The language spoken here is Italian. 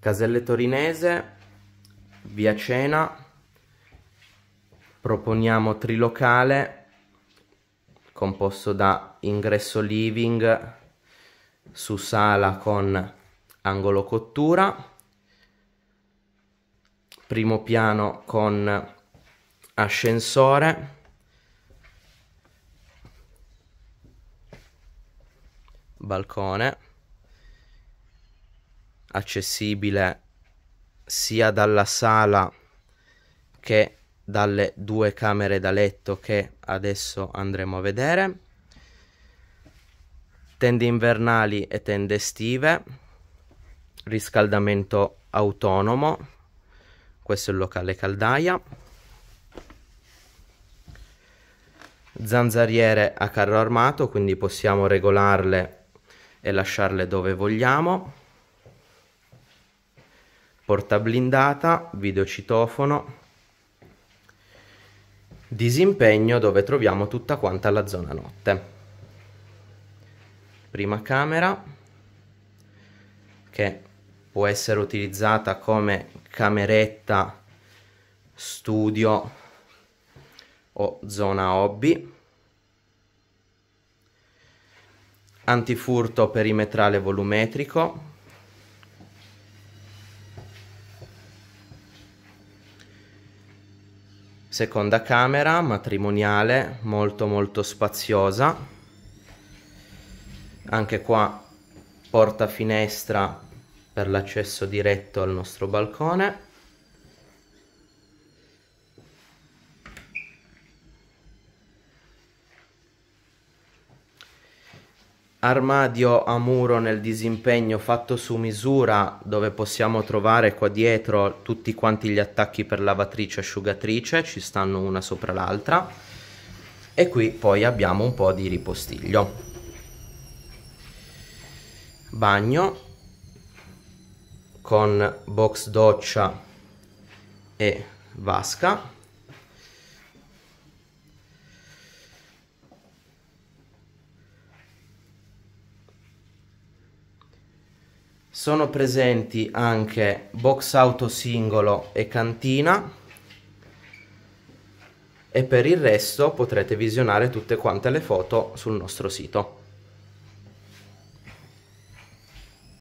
Caselle Torinese, via Cena, proponiamo trilocale composto da ingresso living su sala con angolo cottura, primo piano con ascensore, balcone accessibile sia dalla sala che dalle due camere da letto che adesso andremo a vedere tende invernali e tende estive riscaldamento autonomo questo è il locale caldaia zanzariere a carro armato quindi possiamo regolarle e lasciarle dove vogliamo porta blindata, videocitofono, disimpegno dove troviamo tutta quanta la zona notte. Prima camera che può essere utilizzata come cameretta, studio o zona hobby. Antifurto perimetrale volumetrico Seconda camera matrimoniale, molto molto spaziosa. Anche qua porta finestra per l'accesso diretto al nostro balcone. armadio a muro nel disimpegno fatto su misura dove possiamo trovare qua dietro tutti quanti gli attacchi per lavatrice e asciugatrice ci stanno una sopra l'altra e qui poi abbiamo un po' di ripostiglio bagno con box doccia e vasca sono presenti anche box auto singolo e cantina e per il resto potrete visionare tutte quante le foto sul nostro sito.